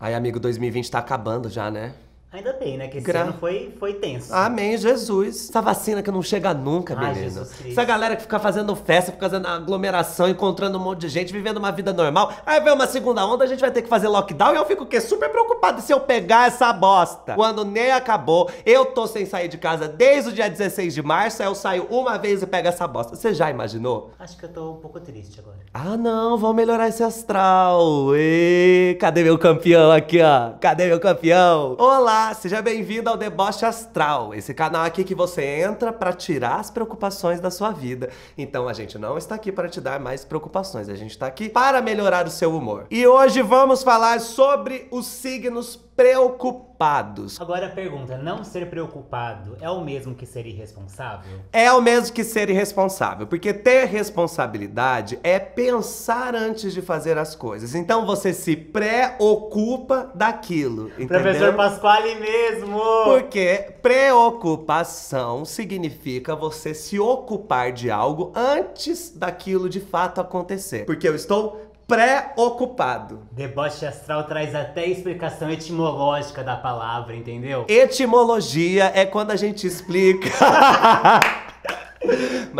Aí, amigo, 2020 tá acabando já, né? Ainda bem, né? Que esse Gra... ano foi, foi tenso. Amém, Jesus. Essa vacina que não chega nunca, beleza? menino. Essa galera que fica fazendo festa, fica fazendo aglomeração, encontrando um monte de gente, vivendo uma vida normal. Aí vem uma segunda onda, a gente vai ter que fazer lockdown e eu fico o quê? Super preocupado se eu pegar essa bosta. Quando nem acabou, eu tô sem sair de casa desde o dia 16 de março, aí eu saio uma vez e pego essa bosta. Você já imaginou? Acho que eu tô um pouco triste agora. Ah, não, vão melhorar esse astral. E cadê meu campeão aqui, ó? Cadê meu campeão? Olá! Olá, seja bem-vindo ao Deboche Astral, esse canal aqui que você entra para tirar as preocupações da sua vida. Então a gente não está aqui para te dar mais preocupações, a gente está aqui para melhorar o seu humor. E hoje vamos falar sobre os signos preocupados. Agora a pergunta: não ser preocupado é o mesmo que ser irresponsável? É o mesmo que ser irresponsável, porque ter responsabilidade é pensar antes de fazer as coisas. Então você se preocupa daquilo. Entendeu? Professor Pasquale mesmo! Porque preocupação significa você se ocupar de algo antes daquilo de fato acontecer. Porque eu estou preocupado. Deboche astral traz até explicação etimológica da palavra, entendeu? Etimologia é quando a gente explica.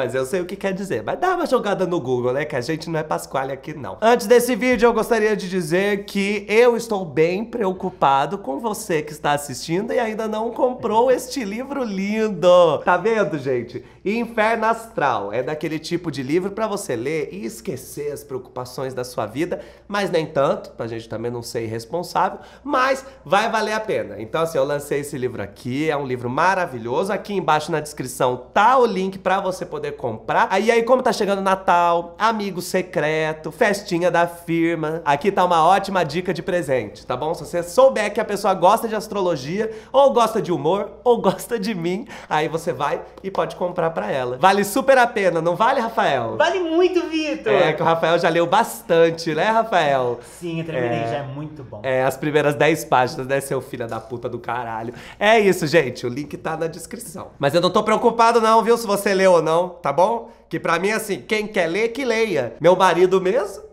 mas eu sei o que quer dizer. Mas dá uma jogada no Google, né? Que a gente não é Pasquale aqui, não. Antes desse vídeo, eu gostaria de dizer que eu estou bem preocupado com você que está assistindo e ainda não comprou este livro lindo. Tá vendo, gente? Inferno Astral é daquele tipo de livro para você ler e esquecer as preocupações da sua vida, mas nem tanto, pra gente também não ser irresponsável, mas vai valer a pena. Então, assim, eu lancei esse livro aqui, é um livro maravilhoso. Aqui embaixo na descrição tá o link para você poder poder comprar. Aí, aí como tá chegando Natal, amigo secreto, festinha da firma, aqui tá uma ótima dica de presente, tá bom? Se você souber que a pessoa gosta de astrologia, ou gosta de humor, ou gosta de mim, aí você vai e pode comprar pra ela. Vale super a pena, não vale, Rafael? Vale muito, Vitor! É, que o Rafael já leu bastante, né, Rafael? Sim, eu terminei, é... já é muito bom. É, as primeiras 10 páginas, né, seu filho da puta do caralho. É isso, gente, o link tá na descrição. Mas eu não tô preocupado não, viu, se você leu ou não tá bom? Que pra mim, assim, quem quer ler, que leia. Meu marido mesmo.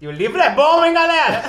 E o livro é bom, hein, galera?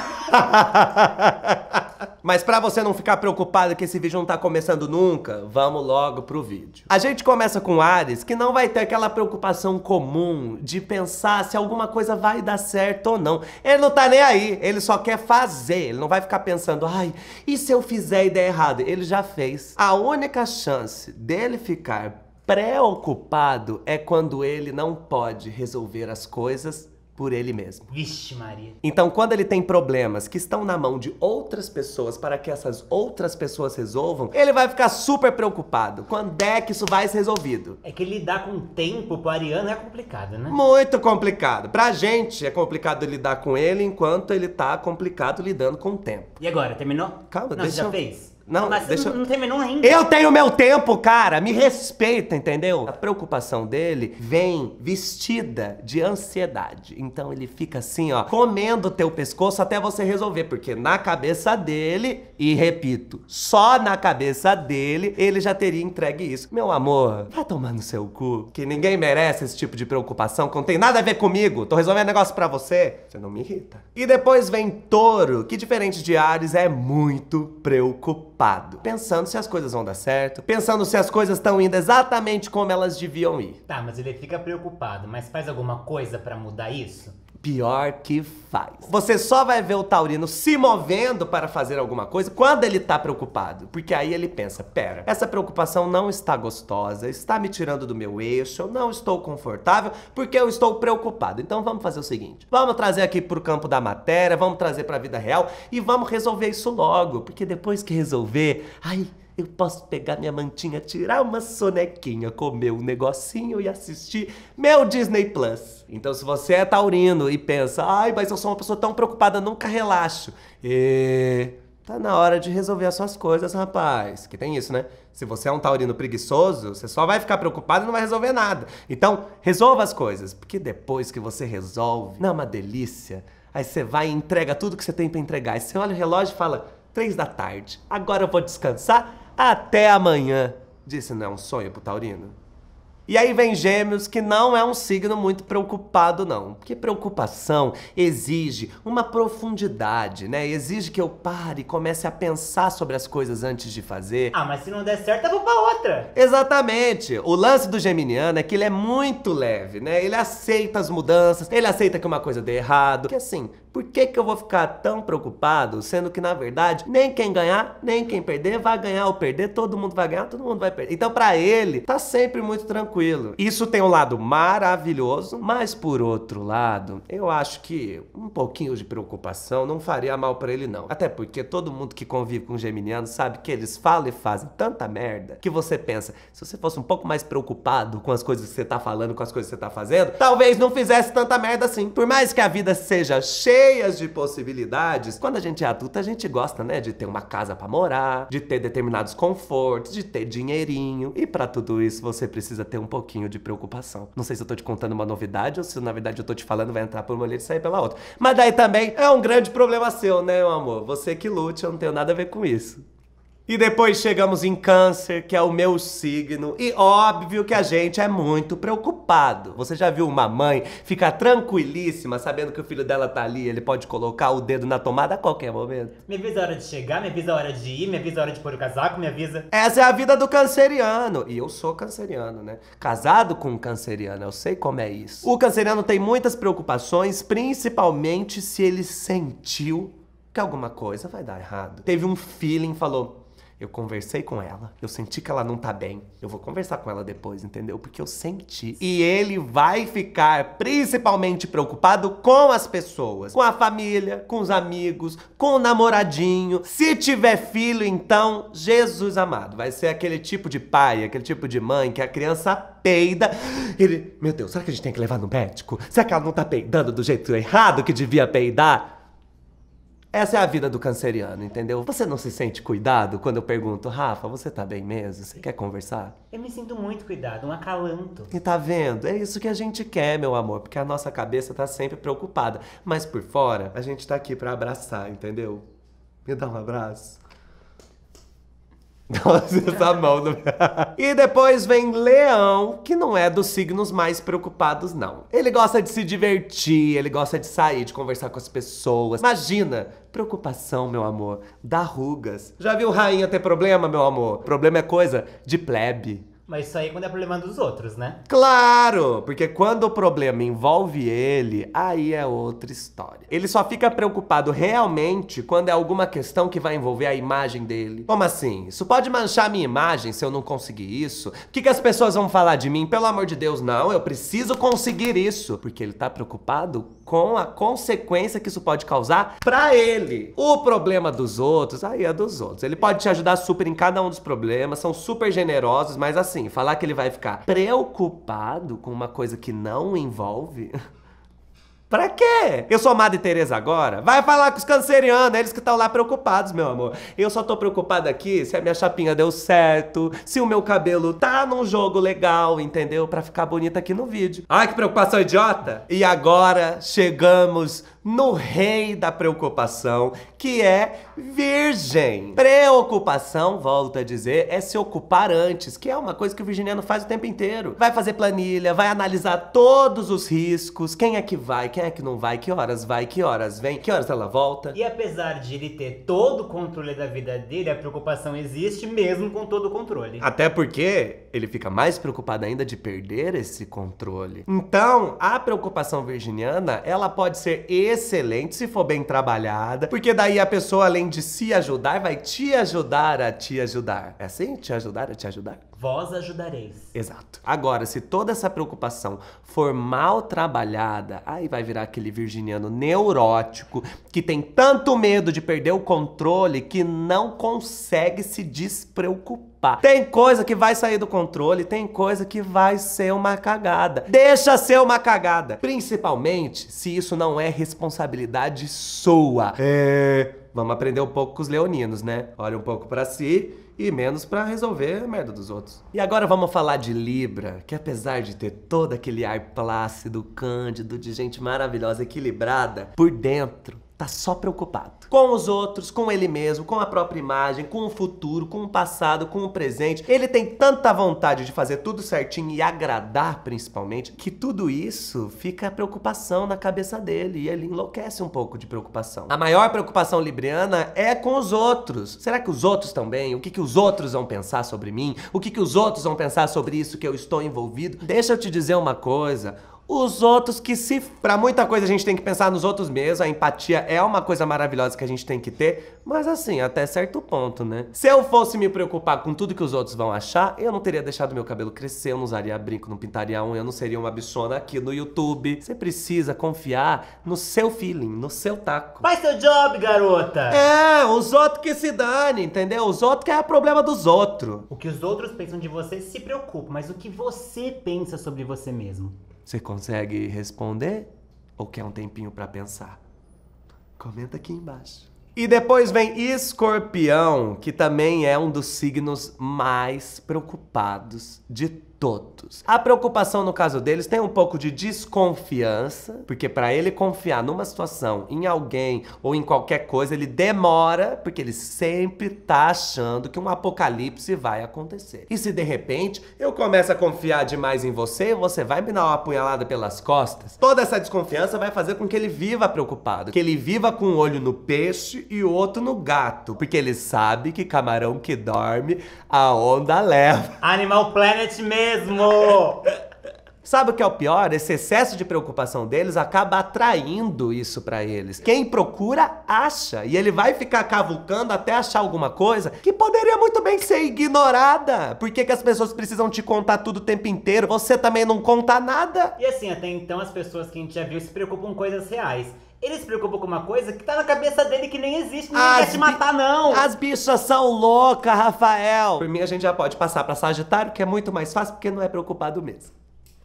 Mas para você não ficar preocupado que esse vídeo não tá começando nunca, vamos logo pro vídeo. A gente começa com Ares, que não vai ter aquela preocupação comum de pensar se alguma coisa vai dar certo ou não. Ele não tá nem aí, ele só quer fazer, ele não vai ficar pensando, ai, e se eu fizer e der errado? Ele já fez. A única chance dele ficar Preocupado é quando ele não pode resolver as coisas por ele mesmo. Vixe, Maria. Então, quando ele tem problemas que estão na mão de outras pessoas para que essas outras pessoas resolvam, ele vai ficar super preocupado. Quando é que isso vai ser resolvido? É que lidar com o tempo pro Ariano é complicado, né? Muito complicado. Pra gente é complicado lidar com ele enquanto ele tá complicado lidando com o tempo. E agora, terminou? Calma, Não, deixa já eu... fez? Não, mas deixa... não tem ainda. Eu tenho meu tempo, cara. Me respeita, entendeu? A preocupação dele vem vestida de ansiedade. Então ele fica assim, ó, comendo teu pescoço até você resolver. Porque na cabeça dele, e repito, só na cabeça dele, ele já teria entregue isso. Meu amor, vai tomar no seu cu. Que ninguém merece esse tipo de preocupação, que não tem nada a ver comigo. Tô resolvendo negócio pra você. Você não me irrita. E depois vem touro, que diferente de Ares, é muito preocupado preocupado, pensando se as coisas vão dar certo, pensando se as coisas estão indo exatamente como elas deviam ir. Tá, mas ele fica preocupado, mas faz alguma coisa para mudar isso? Pior que faz. Você só vai ver o taurino se movendo para fazer alguma coisa quando ele tá preocupado. Porque aí ele pensa, pera, essa preocupação não está gostosa, está me tirando do meu eixo, eu não estou confortável porque eu estou preocupado. Então vamos fazer o seguinte, vamos trazer aqui pro campo da matéria, vamos trazer para a vida real e vamos resolver isso logo. Porque depois que resolver, ai eu posso pegar minha mantinha, tirar uma sonequinha, comer um negocinho e assistir meu Disney Plus. Então, se você é taurino e pensa, ai, mas eu sou uma pessoa tão preocupada, nunca relaxo. E... Tá na hora de resolver as suas coisas, rapaz. Que tem isso, né? Se você é um taurino preguiçoso, você só vai ficar preocupado e não vai resolver nada. Então, resolva as coisas, porque depois que você resolve, não é uma delícia? Aí você vai e entrega tudo que você tem para entregar. Aí você olha o relógio e fala: três da tarde, agora eu vou descansar, até amanhã, disse não é um sonho pro Taurino. E aí vem Gêmeos, que não é um signo muito preocupado, não. Porque preocupação exige uma profundidade, né? Exige que eu pare e comece a pensar sobre as coisas antes de fazer. Ah, mas se não der certo, eu vou pra outra. Exatamente. O lance do Geminiano é que ele é muito leve, né? Ele aceita as mudanças, ele aceita que uma coisa dê errado. Que assim, por que, que eu vou ficar tão preocupado, sendo que na verdade nem quem ganhar, nem quem perder vai ganhar ou perder, todo mundo vai ganhar, todo mundo vai perder. Então para ele tá sempre muito tranquilo. Isso tem um lado maravilhoso, mas por outro lado, eu acho que um pouquinho de preocupação não faria mal para ele não. Até porque todo mundo que convive com geminiano sabe que eles falam e fazem tanta merda que você pensa, se você fosse um pouco mais preocupado com as coisas que você tá falando, com as coisas que você tá fazendo, talvez não fizesse tanta merda assim. Por mais que a vida seja cheia cheias de possibilidades. Quando a gente é adulta, a gente gosta, né, de ter uma casa para morar, de ter determinados confortos, de ter dinheirinho. E para tudo isso, você precisa ter um pouquinho de preocupação. Não sei se eu tô te contando uma novidade ou se na verdade eu tô te falando vai entrar por uma orelha e sair pela outra. Mas daí também é um grande problema seu, né, meu amor? Você que lute, eu não tenho nada a ver com isso. E depois chegamos em Câncer, que é o meu signo, e óbvio que a gente é muito preocupado. Você já viu uma mãe ficar tranquilíssima sabendo que o filho dela tá ali, ele pode colocar o dedo na tomada a qualquer momento? Me avisa a hora de chegar, me avisa a hora de ir, me avisa a hora de pôr o casaco, me avisa. Essa é a vida do canceriano. E eu sou canceriano, né? Casado com um canceriano, eu sei como é isso. O canceriano tem muitas preocupações, principalmente se ele sentiu que alguma coisa vai dar errado. Teve um feeling, falou eu conversei com ela, eu senti que ela não tá bem. Eu vou conversar com ela depois, entendeu? Porque eu senti. E ele vai ficar principalmente preocupado com as pessoas, com a família, com os amigos, com o namoradinho. Se tiver filho, então, Jesus amado, vai ser aquele tipo de pai, aquele tipo de mãe que a criança peida. Ele, meu Deus, será que a gente tem que levar no médico? Será que ela não tá peidando do jeito errado que devia peidar? Essa é a vida do canceriano, entendeu? Você não se sente cuidado quando eu pergunto, Rafa, você tá bem mesmo? Você quer conversar? Eu me sinto muito cuidado, um acalanto. E tá vendo? É isso que a gente quer, meu amor, porque a nossa cabeça tá sempre preocupada. Mas por fora, a gente tá aqui para abraçar, entendeu? Me dá um abraço. Nossa, essa mão do... e depois vem Leão, que não é dos signos mais preocupados, não. Ele gosta de se divertir, ele gosta de sair, de conversar com as pessoas. Imagina, preocupação, meu amor, dá rugas. Já viu rainha ter problema, meu amor? Problema é coisa de plebe. Mas isso aí é quando é problema dos outros, né? Claro! Porque quando o problema envolve ele, aí é outra história. Ele só fica preocupado realmente quando é alguma questão que vai envolver a imagem dele. Como assim? Isso pode manchar minha imagem se eu não conseguir isso? O que, que as pessoas vão falar de mim? Pelo amor de Deus, não, eu preciso conseguir isso. Porque ele tá preocupado com a consequência que isso pode causar para ele. O problema dos outros, aí é dos outros. Ele pode te ajudar super em cada um dos problemas, são super generosos, mas assim, falar que ele vai ficar preocupado com uma coisa que não envolve. Pra quê? Eu sou Madre Teresa agora? Vai falar com os cancerianos, é eles que estão lá preocupados, meu amor. Eu só tô preocupada aqui se a minha chapinha deu certo, se o meu cabelo tá num jogo legal, entendeu? Pra ficar bonita aqui no vídeo. Ai, que preocupação idiota! E agora chegamos no rei da preocupação, que é virgem. Preocupação, volta a dizer, é se ocupar antes, que é uma coisa que o virginiano faz o tempo inteiro. Vai fazer planilha, vai analisar todos os riscos, quem é que vai, quem é que não vai, que horas vai, que horas vem, que horas ela volta. E apesar de ele ter todo o controle da vida dele, a preocupação existe mesmo com todo o controle. Até porque ele fica mais preocupado ainda de perder esse controle. Então, a preocupação virginiana, ela pode ser excelente se for bem trabalhada, porque daí a pessoa, além de se ajudar, vai te ajudar a te ajudar. É assim? Te ajudar a te ajudar? Vós ajudareis. Exato. Agora, se toda essa preocupação for mal trabalhada, aí vai virar aquele virginiano neurótico que tem tanto medo de perder o controle que não consegue se despreocupar. Tem coisa que vai sair do controle, tem coisa que vai ser uma cagada. Deixa ser uma cagada. Principalmente se isso não é responsabilidade sua. É Vamos aprender um pouco com os leoninos, né? Olha um pouco para si e menos para resolver a merda dos outros. E agora vamos falar de Libra, que apesar de ter todo aquele ar plácido, cândido, de gente maravilhosa, equilibrada, por dentro tá só preocupado com os outros, com ele mesmo, com a própria imagem, com o futuro, com o passado, com o presente. Ele tem tanta vontade de fazer tudo certinho e agradar, principalmente, que tudo isso fica preocupação na cabeça dele e ele enlouquece um pouco de preocupação. A maior preocupação libriana é com os outros. Será que os outros também? O que, que os outros vão pensar sobre mim? O que, que os outros vão pensar sobre isso que eu estou envolvido? Deixa eu te dizer uma coisa os outros que se. Para muita coisa a gente tem que pensar nos outros mesmo. A empatia é uma coisa maravilhosa que a gente tem que ter, mas assim, até certo ponto, né? Se eu fosse me preocupar com tudo que os outros vão achar, eu não teria deixado meu cabelo crescer, eu não usaria brinco, não pintaria unha, eu não seria uma bichona aqui no YouTube. Você precisa confiar no seu feeling, no seu taco. Faz seu job, garota! É, os outros que se dane, entendeu? Os outros que é problema dos outros. O que os outros pensam de você se preocupa, mas o que você pensa sobre você mesmo? Você consegue responder ou quer um tempinho para pensar? Comenta aqui embaixo. E depois vem Escorpião, que também é um dos signos mais preocupados de todos. A preocupação no caso deles tem um pouco de desconfiança, porque para ele confiar numa situação, em alguém ou em qualquer coisa, ele demora, porque ele sempre tá achando que um apocalipse vai acontecer. E se de repente eu começo a confiar demais em você, você vai me dar uma apunhalada pelas costas? Toda essa desconfiança vai fazer com que ele viva preocupado, que ele viva com um olho no peixe e o outro no gato, porque ele sabe que camarão que dorme, a onda leva. Animal Planet mesmo! mesmo! Sabe o que é o pior? Esse excesso de preocupação deles acaba atraindo isso para eles. Quem procura, acha. E ele vai ficar cavucando até achar alguma coisa que poderia muito bem ser ignorada. Por que, que as pessoas precisam te contar tudo o tempo inteiro? Você também não conta nada. E assim, até então as pessoas que a gente já viu se preocupam com coisas reais. Ele se preocupa com uma coisa que tá na cabeça dele que nem existe, ninguém As quer te matar, não. As bichas são loucas, Rafael. Por mim, a gente já pode passar pra Sagitário, que é muito mais fácil, porque não é preocupado mesmo.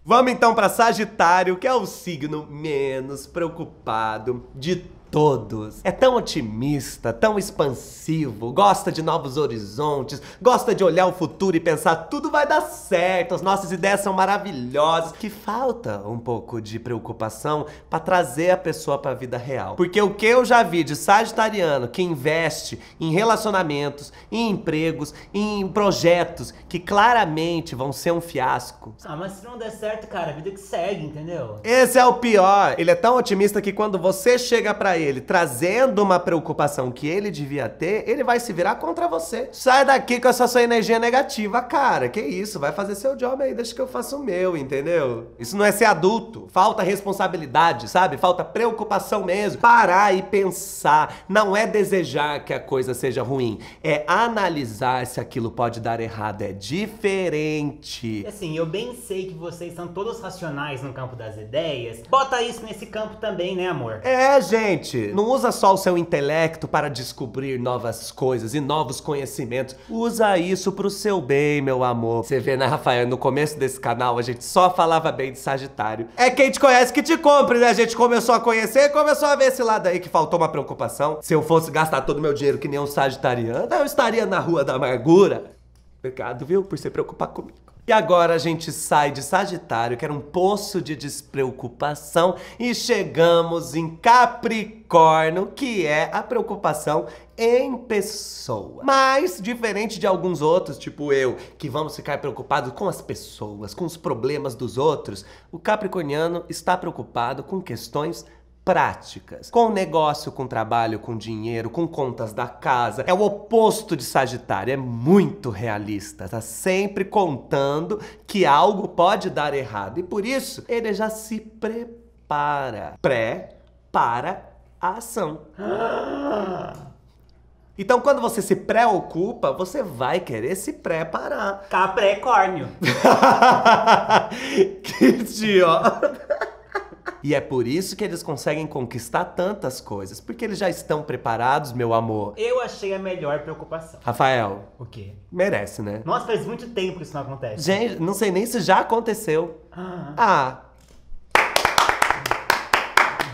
Vamos então para Sagitário, que é o signo menos preocupado de todos. É tão otimista, tão expansivo, gosta de novos horizontes, gosta de olhar o futuro e pensar tudo vai dar certo, as nossas ideias são maravilhosas. Que falta um pouco de preocupação para trazer a pessoa para a vida real. Porque o que eu já vi de sagitariano que investe em relacionamentos, em empregos, em projetos que claramente vão ser um fiasco. Ah, mas se não der certo, cara, a é vida que segue, entendeu? Esse é o pior. Ele é tão otimista que quando você chega para ele ele trazendo uma preocupação que ele devia ter, ele vai se virar contra você. Sai daqui com essa sua energia negativa, cara. Que isso, vai fazer seu job aí, deixa que eu faça o meu, entendeu? Isso não é ser adulto. Falta responsabilidade, sabe? Falta preocupação mesmo. Parar e pensar. Não é desejar que a coisa seja ruim, é analisar se aquilo pode dar errado. É diferente. Assim, eu bem sei que vocês são todos racionais no campo das ideias. Bota isso nesse campo também, né, amor? É, gente gente, não usa só o seu intelecto para descobrir novas coisas e novos conhecimentos. Usa isso pro seu bem, meu amor. Você vê, né, Rafael? No começo desse canal, a gente só falava bem de Sagitário. É quem te conhece que te compre, né? A gente começou a conhecer, começou a ver esse lado aí que faltou uma preocupação. Se eu fosse gastar todo o meu dinheiro que nem um sagitariano, eu estaria na rua da amargura. Obrigado, viu, por se preocupar comigo. E agora a gente sai de Sagitário, que era um poço de despreocupação, e chegamos em Capricórnio, que é a preocupação em pessoa. Mas, diferente de alguns outros, tipo eu, que vamos ficar preocupados com as pessoas, com os problemas dos outros, o capricorniano está preocupado com questões práticas. Com negócio, com trabalho, com dinheiro, com contas da casa. É o oposto de Sagitário, é muito realista. Tá sempre contando que algo pode dar errado. E por isso, ele já se prepara. Pré para a ação. Então, quando você se preocupa, você vai querer se preparar. Capricórnio. que idiota. E é por isso que eles conseguem conquistar tantas coisas, porque eles já estão preparados, meu amor. Eu achei a melhor preocupação. Rafael. O quê? Merece, né? Nossa, faz muito tempo que isso não acontece. Gente, não sei nem se já aconteceu. Ah. ah.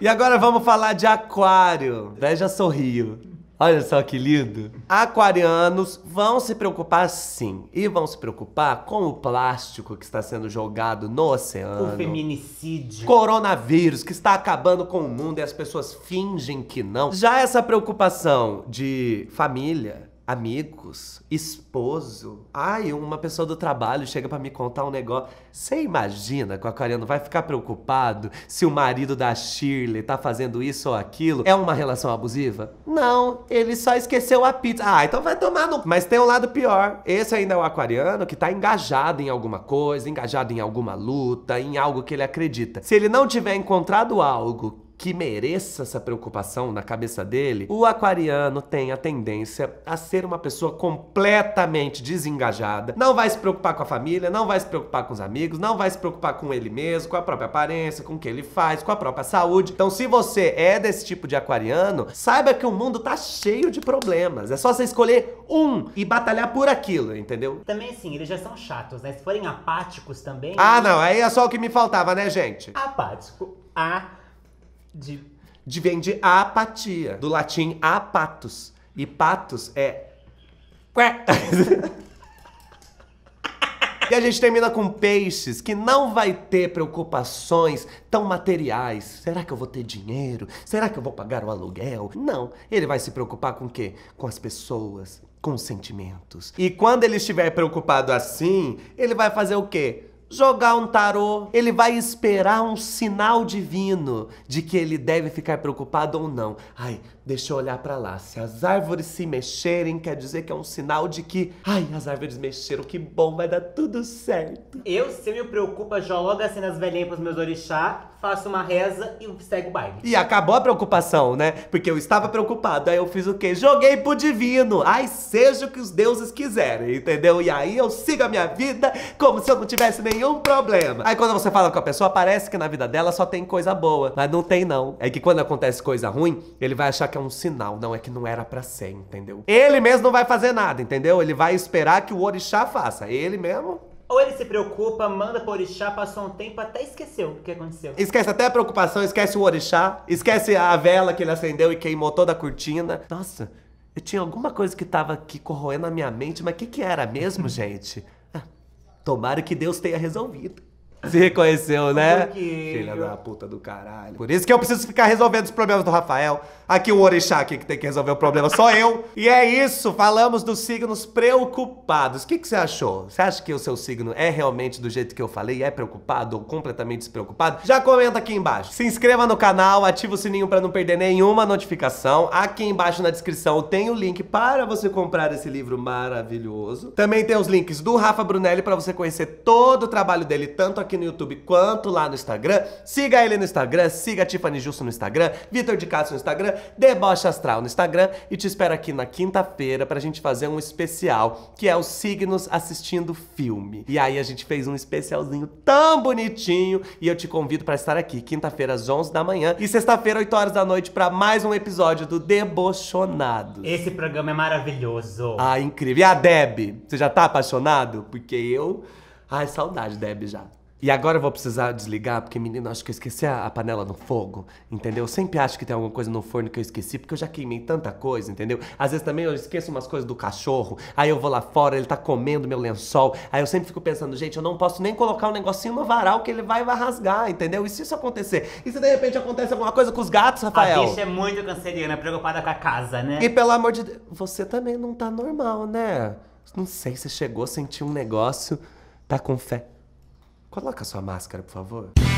E agora vamos falar de aquário. Veja sorrio. Olha só que lindo. Aquarianos vão se preocupar sim. E vão se preocupar com o plástico que está sendo jogado no oceano. O feminicídio. Coronavírus que está acabando com o mundo e as pessoas fingem que não. Já essa preocupação de família amigos, esposo. Ai, uma pessoa do trabalho chega para me contar um negócio. Você imagina que o aquariano vai ficar preocupado se o marido da Shirley tá fazendo isso ou aquilo? É uma relação abusiva? Não, ele só esqueceu a pizza. Ah, então vai tomar no... Mas tem um lado pior. Esse ainda é o aquariano que tá engajado em alguma coisa, engajado em alguma luta, em algo que ele acredita. Se ele não tiver encontrado algo que mereça essa preocupação na cabeça dele, o aquariano tem a tendência a ser uma pessoa completamente desengajada, não vai se preocupar com a família, não vai se preocupar com os amigos, não vai se preocupar com ele mesmo, com a própria aparência, com o que ele faz, com a própria saúde. Então, se você é desse tipo de aquariano, saiba que o mundo tá cheio de problemas. É só você escolher um e batalhar por aquilo, entendeu? Também assim, eles já são chatos, né? Se forem apáticos também. Ah, não, aí é só o que me faltava, né, gente? Apático. A de... de vem de apatia, do latim apatos. E patos é. E a gente termina com peixes que não vai ter preocupações tão materiais. Será que eu vou ter dinheiro? Será que eu vou pagar o aluguel? Não, ele vai se preocupar com o quê? Com as pessoas, com os sentimentos. E quando ele estiver preocupado assim, ele vai fazer o quê? jogar um tarô, ele vai esperar um sinal divino de que ele deve ficar preocupado ou não. Ai, Deixa eu olhar para lá. Se as árvores se mexerem, quer dizer que é um sinal de que, ai, as árvores mexeram, que bom, vai dar tudo certo. Eu, se me preocupa, jogo assim nas velhinhas pros meus orixá, faço uma reza e segue o baile. E acabou a preocupação, né? Porque eu estava preocupado, aí eu fiz o quê? Joguei pro divino. Ai, seja o que os deuses quiserem, entendeu? E aí eu sigo a minha vida como se eu não tivesse nenhum problema. Aí quando você fala com a pessoa, parece que na vida dela só tem coisa boa, mas não tem não. É que quando acontece coisa ruim, ele vai achar que que é um sinal, não, é que não era pra ser, entendeu? Ele mesmo não vai fazer nada, entendeu? Ele vai esperar que o orixá faça. Ele mesmo ou ele se preocupa, manda pro orixá, passou um tempo, até esqueceu o que aconteceu. Esquece até a preocupação, esquece o orixá, esquece a vela que ele acendeu e queimou toda a cortina. Nossa, eu tinha alguma coisa que tava aqui corroendo a minha mente, mas o que que era mesmo, gente? Ah, tomara que Deus tenha resolvido. Se reconheceu, né? Filha da puta do caralho. Por isso que eu preciso ficar resolvendo os problemas do Rafael. Aqui o Orixá aqui que tem que resolver o problema sou eu. E é isso, falamos dos signos preocupados. O que, que você achou? Você acha que o seu signo é realmente do jeito que eu falei? É preocupado ou completamente despreocupado? Já comenta aqui embaixo. Se inscreva no canal, ativa o sininho para não perder nenhuma notificação. Aqui embaixo na descrição tem o link para você comprar esse livro maravilhoso. Também tem os links do Rafa Brunelli para você conhecer todo o trabalho dele, tanto aqui no YouTube quanto lá no Instagram. Siga ele no Instagram, siga a Tiffany Justo no Instagram, Vitor de Castro no Instagram. Deboche Astral no Instagram e te espero aqui na quinta-feira pra gente fazer um especial, que é os signos assistindo filme. E aí a gente fez um especialzinho tão bonitinho e eu te convido para estar aqui quinta-feira às 11 da manhã e sexta-feira 8 horas da noite para mais um episódio do Debochonados. Esse programa é maravilhoso. Ah, incrível. E a Deb, você já tá apaixonado? Porque eu Ai, saudade, Deb, já. E agora eu vou precisar desligar, porque, menino, acho que eu esqueci a, a, panela no fogo, entendeu? Eu sempre acho que tem alguma coisa no forno que eu esqueci, porque eu já queimei tanta coisa, entendeu? Às vezes também eu esqueço umas coisas do cachorro, aí eu vou lá fora, ele tá comendo meu lençol, aí eu sempre fico pensando, gente, eu não posso nem colocar um negocinho no varal que ele vai, vai rasgar, entendeu? E se isso acontecer? E se de repente acontece alguma coisa com os gatos, Rafael? A bicha é muito canceriana, é preocupada com a casa, né? E pelo amor de Deus, você também não tá normal, né? Não sei, você chegou, sentiu um negócio, tá com fé. Coloca sua máscara, por favor.